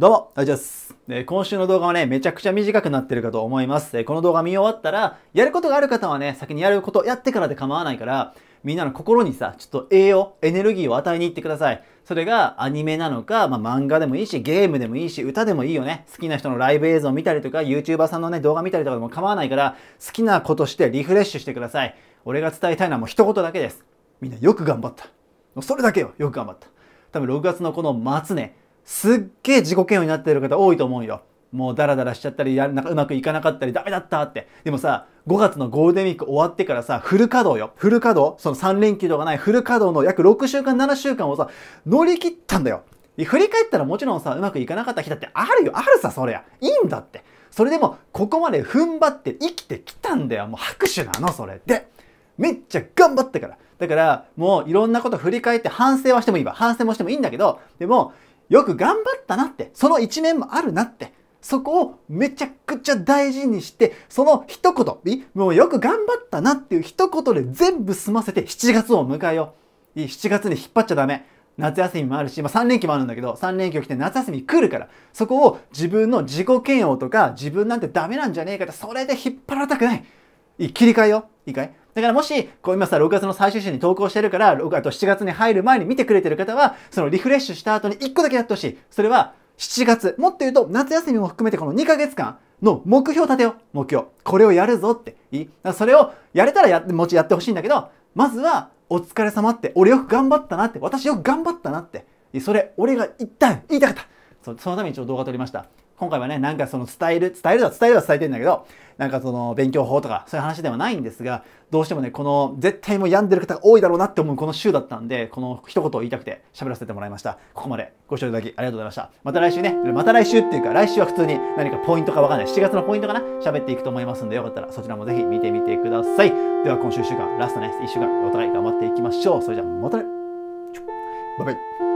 どうも、大丈夫です。今週の動画はね、めちゃくちゃ短くなってるかと思います。この動画見終わったら、やることがある方はね、先にやることやってからで構わないから、みんなの心にさ、ちょっと栄養、エネルギーを与えに行ってください。それがアニメなのか、まあ、漫画でもいいし、ゲームでもいいし、歌でもいいよね。好きな人のライブ映像見たりとか、YouTuber さんのね、動画見たりとかでも構わないから、好きなことしてリフレッシュしてください。俺が伝えたいのはもう一言だけです。みんなよく頑張った。それだけよ、よく頑張った。多分6月のこの末ね、すっげえ自己嫌悪になってる方多いと思うよ。もうダラダラしちゃったり、なんかうまくいかなかったり、ダメだったって。でもさ、5月のゴールデンウィーク終わってからさ、フル稼働よ。フル稼働その3連休とかないフル稼働の約6週間、7週間をさ、乗り切ったんだよ。振り返ったらもちろんさ、うまくいかなかった日だってあるよ。あるさ、そりゃ。いいんだって。それでも、ここまで踏ん張って生きてきたんだよ。もう拍手なの、それで。めっちゃ頑張ったから。だから、もういろんなこと振り返って反省はしてもいいわ。反省もしてもいいんだけど、でも、よく頑張ったなって、その一面もあるなって、そこをめちゃくちゃ大事にして、その一言、もうよく頑張ったなっていう一言で全部済ませて7月を迎えよう。7月に引っ張っちゃダメ。夏休みもあるし、まあ、3連休もあるんだけど、3連休来て夏休み来るから、そこを自分の自己嫌悪とか、自分なんてダメなんじゃねえかって、それで引っ張られたくない。いい切り替えよ。いいかいだからもし、こう今さ、6月の最終週に投稿してるから、あと7月に入る前に見てくれてる方は、そのリフレッシュした後に1個だけやってほしい。それは、7月、もっと言うと夏休みも含めてこの2ヶ月間の目標を立てよう。目標。これをやるぞって。いいそれをやれたらやって、もちやってほしいんだけど、まずは、お疲れ様って、俺よく頑張ったなって、私よく頑張ったなって。それ、俺が言った言いたかったそのために一応動画撮りました。今回はね、なんかその伝える、伝えるは伝えるは伝えてんだけど、なんかその勉強法とかそういう話ではないんですが、どうしてもね、この絶対もう病んでる方が多いだろうなって思うこの週だったんで、この一言を言いたくて喋らせてもらいました。ここまでご視聴いただきありがとうございました。また来週ね、また来週っていうか来週は普通に何かポイントかわかんない、7月のポイントかな喋っていくと思いますんで、よかったらそちらもぜひ見てみてください。では今週1週間、ラストね、1週間お互い頑張っていきましょう。それじゃあまたね。バイバイ。